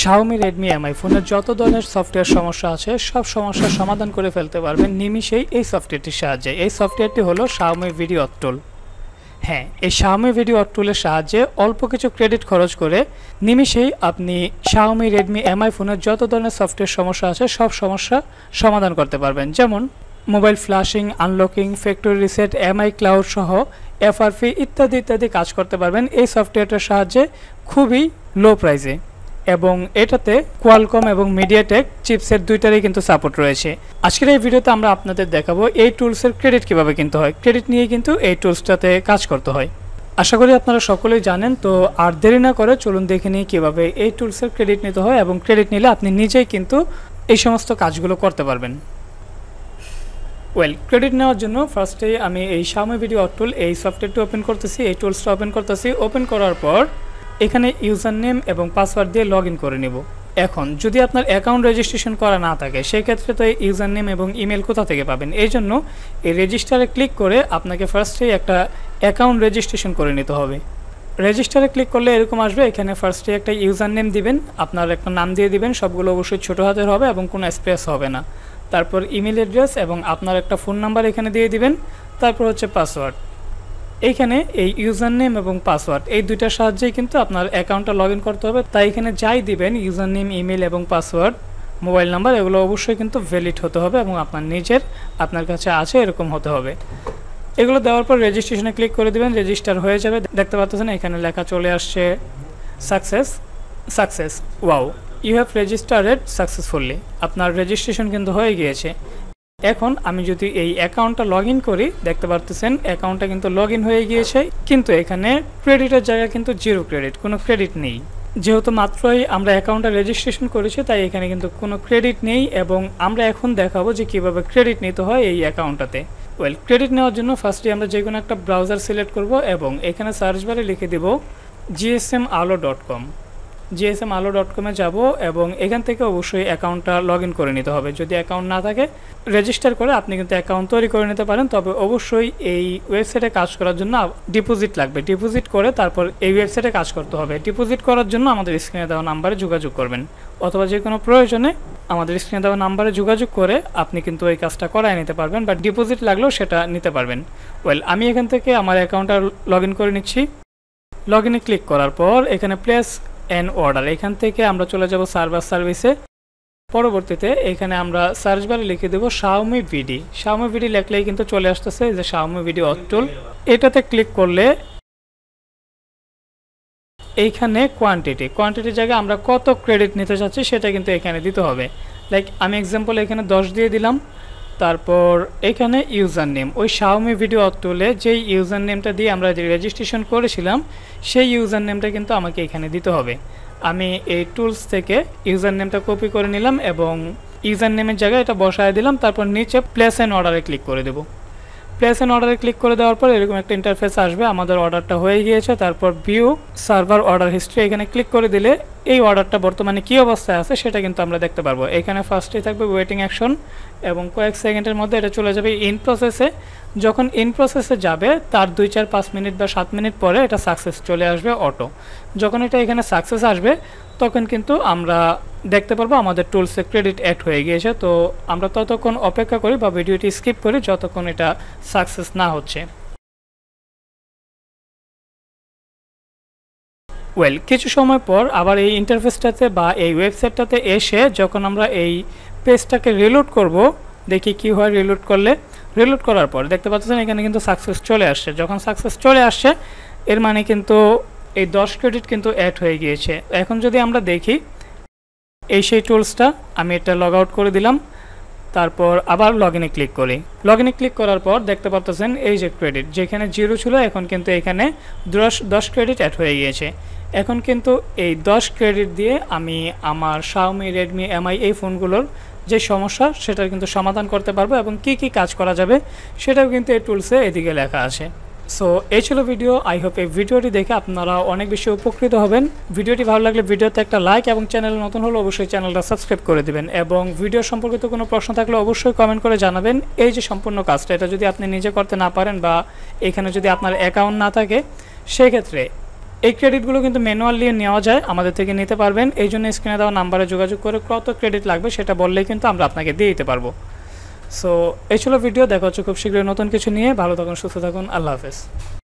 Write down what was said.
Xiaomi Redmi MI ফোনের যত ধরনের সফটওয়্যার সমস্যা আছে সব সমস্যার সমাধান করে ফেলতে পারবেন নিমিশেই এই সফটওয়্যারটির সাহায্যে এই সফটওয়্যারটি হলো শাওমি ভিডিও অট্টল হ্যাঁ এই শাওমি ভিডিও টুলের সাহায্যে অল্প কিছু ক্রেডিট খরচ করে নিমিশেই আপনি শাওমি রেডমি এমআই ফোনের যত ধরনের সফটওয়্যার সমস্যা আছে সব সমস্যা সমাধান করতে পারবেন যেমন mobile flashing unlocking factory reset MI cloud সহ এফআরপি ইত্যাদি ইত্যাদি কাজ করতে পারবেন এই সফটওয়্যারটার সাহায্যে খুবই লো প্রাইসে এবং এটাতে কোয়ালকম এবং মিডিয়াটেক চিপসের দুইটারই কিন্তু সাপোর্ট রয়েছে আজকের এই ভিডিওতে আমরা আপনাদের দেখাবো এই টুলসের ক্রেডিট কিভাবে কিনতে হয় ক্রেডিট নিয়ে কিন্তু এই টুলসটাতে কাজ করতে হয় আশা করি আপনারা সকলেই জানেন তো আর দেরি না করে চলুন দেখে নিই কীভাবে এই টুলসের ক্রেডিট নিতে হয় এবং ক্রেডিট নিলে আপনি নিজেই কিন্তু এই সমস্ত কাজগুলো করতে পারবেন ওয়েল ক্রেডিট নেওয়ার জন্য ফার্স্টে আমি এই সাময় ভিডিও টুল এই সফটওয়্যারটি ওপেন করতেছি এই টুলসটা ওপেন করতেছি ওপেন করার পর এখানে ইউজার নেম এবং পাসওয়ার্ড দিয়ে লগ করে নেব এখন যদি আপনার অ্যাকাউন্ট রেজিস্ট্রেশন করা না থাকে সেক্ষেত্রে তো এই ইউজার নেম এবং ইমেল কোথা থেকে পাবেন এই জন্য এই রেজিস্টারে ক্লিক করে আপনাকে ফার্স্টেই একটা অ্যাকাউন্ট রেজিস্ট্রেশন করে নিতে হবে রেজিস্টারে ক্লিক করলে এরকম আসবে এখানে ফার্স্টে একটা ইউজার নেম দিবেন আপনার একটা নাম দিয়ে দিবেন সবগুলো অবশ্যই ছোটো হাতের হবে এবং কোনো স্পেস হবে না তারপর ইমেল অ্যাড্রেস এবং আপনার একটা ফোন নাম্বার এখানে দিয়ে দিবেন তারপর হচ্ছে পাসওয়ার্ড এইখানে এই ইউজার নেম এবং পাসওয়ার্ড এই দুইটার সাহায্যেই কিন্তু আপনার অ্যাকাউন্টটা লগ করতে হবে তাই এখানে যাই দিবেন ইউজার নেম ইমেল এবং পাসওয়ার্ড মোবাইল নাম্বার এগুলো অবশ্যই কিন্তু ভ্যালিড হতে হবে এবং আপনার নিজের আপনার কাছে আছে এরকম হতে হবে এগুলো দেওয়ার পর রেজিস্ট্রেশনে ক্লিক করে দেবেন রেজিস্টার হয়ে যাবে দেখতে পাচ্ছেন এখানে লেখা চলে আসছে success success wow you have registered successfully আপনার রেজিস্ট্রেশন কিন্তু হয়ে গিয়েছে এখন আমি যদি এই অ্যাকাউন্টটা লগ করি দেখতে পারতেছেন অ্যাকাউন্টটা কিন্তু লগ হয়ে গিয়েছে কিন্তু এখানে ক্রেডিটের জায়গায় কিন্তু জিরো ক্রেডিট কোনো ক্রেডিট নেই যেহেতু মাত্রই আমরা অ্যাকাউন্টটা রেজিস্ট্রেশন করেছি তাই এখানে কিন্তু কোনো ক্রেডিট নেই এবং আমরা এখন দেখাবো যে কিভাবে ক্রেডিট নিতে হয় এই অ্যাকাউন্টটাতে ওয়েল ক্রেডিট নেওয়ার জন্য ফার্স্টে আমরা যে কোনো একটা ব্রাউজার সিলেক্ট করব এবং এখানে সার্চ বারে লিখে দেব GSM Alo dot com GSM Alo dot কমে যাবো এবং এখান থেকে অবশ্যই অ্যাকাউন্টটা লগ ইন করে নিতে হবে যদি অ্যাকাউন্ট না থাকে রেজিস্টার করে আপনি কিন্তু অ্যাকাউন্ট তৈরি করে নিতে পারেন তবে অবশ্যই এই ওয়েবসাইটে কাজ করার জন্য ডিপোজিট লাগবে ডিপোজিট করে তারপর এই ওয়েবসাইটে কাজ করতে হবে ডিপোজিট করার জন্য আমাদের স্ক্রিনে দেওয়া নাম্বারে যোগাযোগ করবেন অথবা যে কোনো প্রয়োজনে আমাদের স্ক্রিনে দেওয়া নাম্বারে যোগাযোগ করে আপনি কিন্তু এই কাজটা করায় নিতে পারবেন বা ডিপোজিট লাগলেও সেটা নিতে পারবেন ওয়েল আমি এখান থেকে আমার অ্যাকাউন্টটা লগ ইন করে নিচ্ছি লগ ইনে ক্লিক করার পর এখানে প্লেস অ্যান অর্ডার এখান থেকে আমরা চলে যাব সার্ভার সার্ভিসে পরবর্তীতে এখানে আমরা সার্চ বারে লিখে দেবো শাওমি ভিডি শাওমি ভিডি লেখলেই কিন্তু চলে আসতেছে যে শাওমি ভিডি অটুল এটাতে ক্লিক করলে এইখানে কোয়ান্টিটি কোয়ান্টিটির জায়গায় আমরা কত ক্রেডিট নিতে চাচ্ছি সেটা কিন্তু এখানে দিতে হবে লাইক আমি এক্সাম্পল এখানে দশ দিয়ে দিলাম তারপর এখানে ইউজার নেম ওই শাওমি ভিডিও তুলে যেই ইউজার নেমটা দিয়ে আমরা যে রেজিস্ট্রেশন করেছিলাম সেই ইউজার নেমটা কিন্তু আমাকে এখানে দিতে হবে আমি এই টুলস থেকে ইউজার নেমটা কপি করে নিলাম এবং ইউজার নেমের জায়গায় এটা বসায় দিলাম তারপর নিচে প্লেস অ্যান্ড অর্ডারে ক্লিক করে দেবো প্লেস অ্যান্ড অর্ডারে ক্লিক করে দেওয়ার পর এরকম একটা ইন্টারফেস আসবে আমাদের অর্ডারটা হয়ে গিয়েছে তারপর ভিউ সার্ভার অর্ডার হিস্ট্রি এখানে ক্লিক করে দিলে এই অর্ডারটা বর্তমানে কী অবস্থায় আছে সেটা কিন্তু আমরা দেখতে পারবো এখানে ফার্স্টে থাকবে ওয়েটিং অ্যাকশন এবং কয়েক সেকেন্ডের মধ্যে এটা চলে যাবে ইন প্রসেসে যখন ইন প্রসেসে যাবে তার দুই চার পাঁচ মিনিট বা সাত মিনিট পরে এটা সাকসেস চলে আসবে অটো যখন এটা এখানে সাকসেস আসবে তখন কিন্তু আমরা দেখতে পারবো আমাদের টুলসে ক্রেডিট অ্যাড হয়ে গিয়েছে তো আমরা ততক্ষণ অপেক্ষা করি বা ভিডিওটি স্কিপ করি যতক্ষণ এটা সাকসেস না হচ্ছে ওয়েল কিছু সময় পর আবার এই ইন্টারফেসটাতে বা এই ওয়েবসাইটটাতে এসে যখন আমরা এই পেজটাকে রিলোড করব দেখি কি হয় রিলোড করলে রিলোড করার পর দেখতে পাচ্ছেন এখানে কিন্তু সাকসেস চলে আসছে যখন সাকসেস চলে আসছে এর মানে কিন্তু এই দশ ক্রেডিট কিন্তু অ্যাড হয়ে গিয়েছে এখন যদি আমরা দেখি এই সেই টুলসটা আমি এটা লগ আউট করে দিলাম তারপর আবার লগ ইনে ক্লিক করি লগ ইনে ক্লিক করার পর দেখতে পারতেছেন এই যে ক্রেডিট যেখানে জিরো ছিল এখন কিন্তু এখানে দশ দশ ক্রেডিট অ্যাড হয়ে গিয়েছে এখন কিন্তু এই দশ ক্রেডিট দিয়ে আমি আমার শাওমি রেডমি এমআই এই ফোনগুলোর যে সমস্যা সেটার কিন্তু সমাধান করতে পারবো এবং কি কি কাজ করা যাবে সেটাও কিন্তু এই টুলসে এদিকে লেখা আছে সো এই ছিল ভিডিও আই হোপ এই ভিডিওটি দেখে আপনারা অনেক বেশি উপকৃত হবেন ভিডিওটি ভালো লাগলে ভিডিওতে একটা লাইক এবং চ্যানেল নতুন হলে অবশ্যই চ্যানেলটা সাবস্ক্রাইব করে দেবেন এবং ভিডিও সম্পর্কিত কোনো প্রশ্ন থাকলে অবশ্যই কমেন্ট করে জানাবেন এই যে সম্পূর্ণ কাজটা এটা যদি আপনি নিজে করতে না পারেন বা এখানে যদি আপনার অ্যাকাউন্ট না থাকে সেক্ষেত্রে এই ক্রেডিটগুলো কিন্তু ম্যানুয়ালি নেওয়া যায় আমাদের থেকে নিতে পারবেন এই জন্য স্ক্রিনে দেওয়া নাম্বারে যোগাযোগ করে কত ক্রেডিট লাগবে সেটা বললেই কিন্তু আমরা আপনাকে দিয়ে দিতে পারবো সো এই ছিল ভিডিও দেখা হচ্ছে খুব শীঘ্রই নতুন কিছু নিয়ে ভালো থাকুন সুস্থ থাকুন আল্লাহ হাফেজ